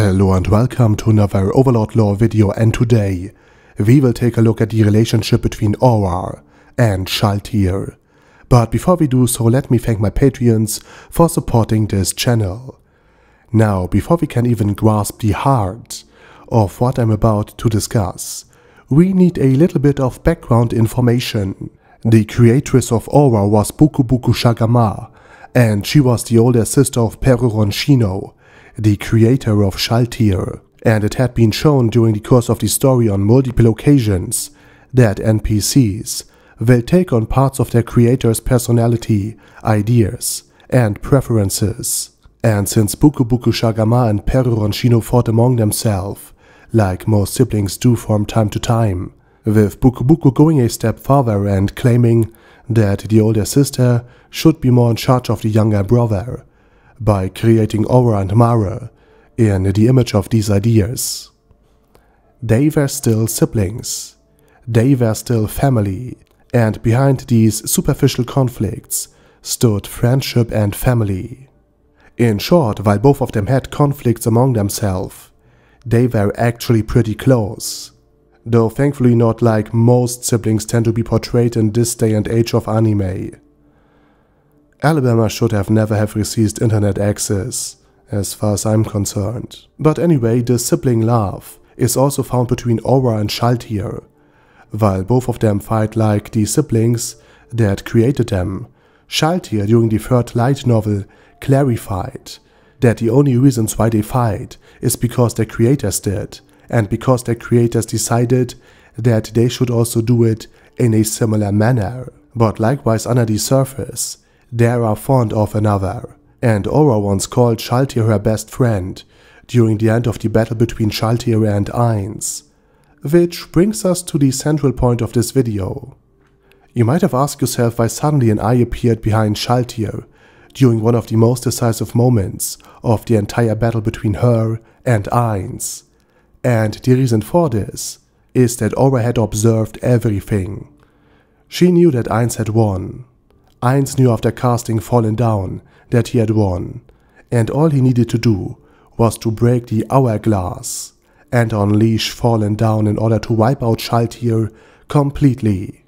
Hello and welcome to another Overlord Lore video and today we will take a look at the relationship between Aurar and Shaltir. But before we do so let me thank my Patreons for supporting this channel. Now before we can even grasp the heart of what I'm about to discuss, we need a little bit of background information. The creatress of Ora was Buku Buku Shagama and she was the older sister of Peruron Shino the creator of Shaltir, and it had been shown during the course of the story on multiple occasions that NPCs will take on parts of their creator's personality, ideas, and preferences. And since Buku Buku Shagama and Peru Shino fought among themselves, like most siblings do from time to time, with Buku Buku going a step further and claiming that the older sister should be more in charge of the younger brother, by creating aura and mara in the image of these ideas. They were still siblings. They were still family, and behind these superficial conflicts stood friendship and family. In short, while both of them had conflicts among themselves, they were actually pretty close. Though thankfully not like most siblings tend to be portrayed in this day and age of anime. Alabama should have never have received internet access, as far as I'm concerned. But anyway, the sibling love is also found between Aura and Shaltier. While both of them fight like the siblings that created them, Schaltier during the Third Light novel clarified that the only reasons why they fight is because their creators did, and because their creators decided that they should also do it in a similar manner. But likewise under the surface, Dara fond of another, and Aura once called Shaltir her best friend during the end of the battle between Shaltir and Ainz. Which brings us to the central point of this video. You might have asked yourself why suddenly an eye appeared behind Shaltir during one of the most decisive moments of the entire battle between her and Ainz. And the reason for this is that Aura had observed everything. She knew that Ainz had won, Eins knew after casting Fallen Down that he had won, and all he needed to do was to break the hourglass and unleash Fallen Down in order to wipe out Shaltir completely.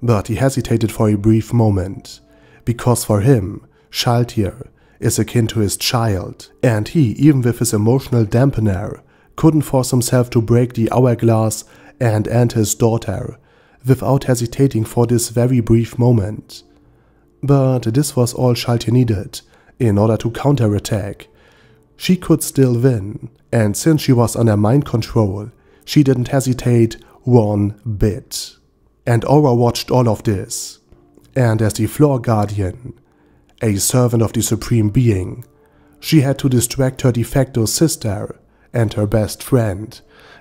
But he hesitated for a brief moment, because for him, Shaltir is akin to his child, and he, even with his emotional dampener, couldn't force himself to break the hourglass and end his daughter without hesitating for this very brief moment. But this was all Schalke needed in order to counterattack. She could still win, and since she was under mind control, she didn't hesitate one bit. And Aura watched all of this. And as the floor guardian, a servant of the Supreme Being, she had to distract her de facto sister and her best friend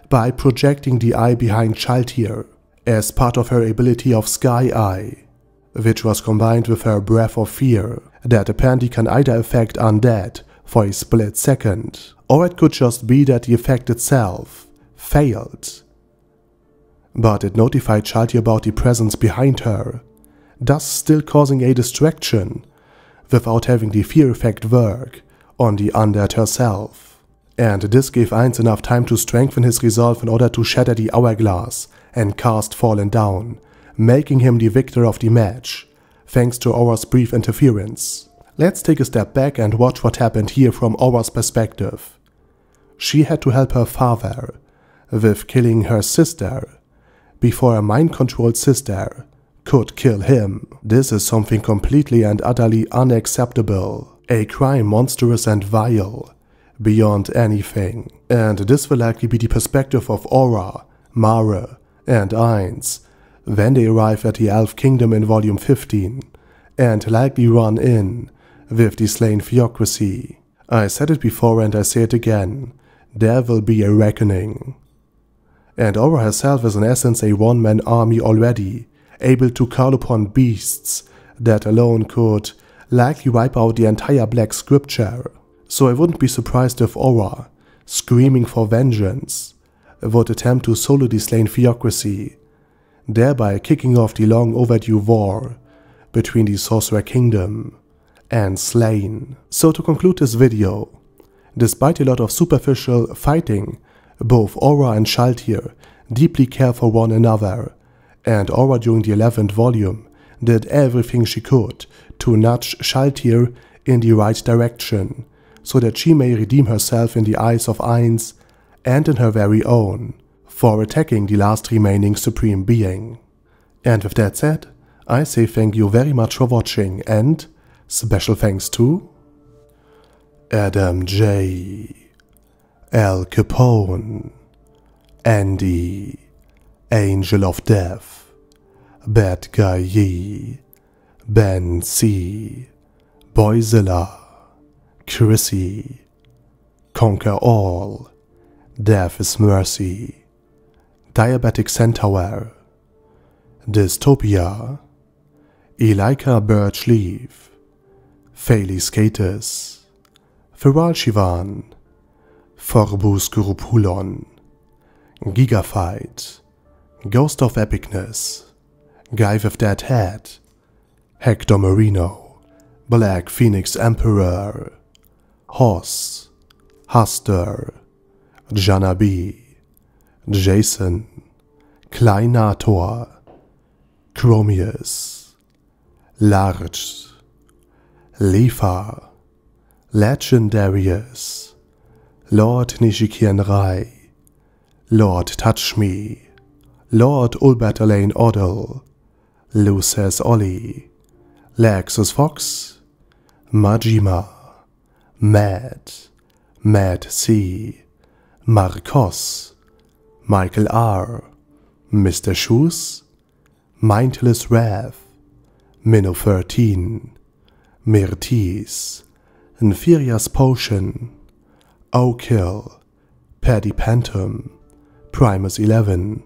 by projecting the eye behind Chaltier as part of her ability of Sky Eye which was combined with her breath of fear that the panty can either affect undead for a split second, or it could just be that the effect itself failed. But it notified Chalty about the presence behind her, thus still causing a distraction without having the fear effect work on the undead herself. And this gave Eins enough time to strengthen his resolve in order to shatter the hourglass and cast Fallen down making him the victor of the match, thanks to Aura's brief interference. Let's take a step back and watch what happened here from Aura's perspective. She had to help her father, with killing her sister, before a mind-controlled sister could kill him. This is something completely and utterly unacceptable, a crime monstrous and vile, beyond anything. And this will likely be the perspective of Aura, Mara, and Ainz then they arrive at the Elf Kingdom in Volume 15, and likely run in with the slain theocracy. I said it before and I say it again, there will be a reckoning. And Aura herself is in essence a one-man army already, able to call upon beasts that alone could likely wipe out the entire Black Scripture. So I wouldn't be surprised if Aura, screaming for vengeance, would attempt to solo the slain theocracy thereby kicking off the long overdue war between the Sorcerer Kingdom and Slain. So to conclude this video, despite a lot of superficial fighting, both Aura and Shaltir deeply care for one another, and Aura during the 11th volume did everything she could to nudge Shaltir in the right direction, so that she may redeem herself in the eyes of Ainz and in her very own for attacking the last remaining Supreme Being. And with that said, I say thank you very much for watching and special thanks to Adam J, Al Capone, Andy, Angel of Death, Bad Guy Yee, Ben C, Boyzilla, Chrissy, Conquer All, Death is Mercy, Diabetic Centaur, Dystopia, Elika Birch Leaf, Thales Catus, Feral Shivan, Forbus Gurupulon, Gigafight, Ghost of Epicness, Guy of Dead Head, Hector Marino, Black Phoenix Emperor, Hoss, Haster, Janabi. Jason, Kleinator, Chromius, Large, Lefa, Legendarius, Lord Nishikian Rai, Lord Touch Me, Lord Ulbert Elaine Odell, Luces Ollie, Lexus Fox, Majima, Mad, Mad C, Marcos, Michael R., Mr. Shoes, Mindless Rev, Minnow13, Mirtis, Inferior's Potion, O'Kill, Paddy Pantum, Primus11,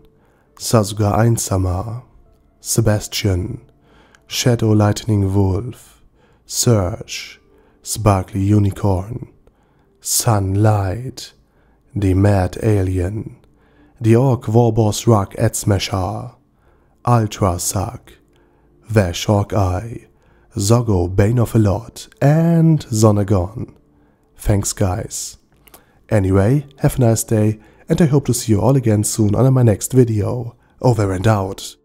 Sasuga einsamer, Sebastian, Shadow Lightning Wolf, Surge, Sparkly Unicorn, Sunlight, The Mad Alien, the Orc Warboss Rug Edsmasher, Ultra Suck, Vash Hawkeye, Zogo Bane of a Lot, and Zonagon. Thanks guys. Anyway, have a nice day and I hope to see you all again soon on my next video. Over and out.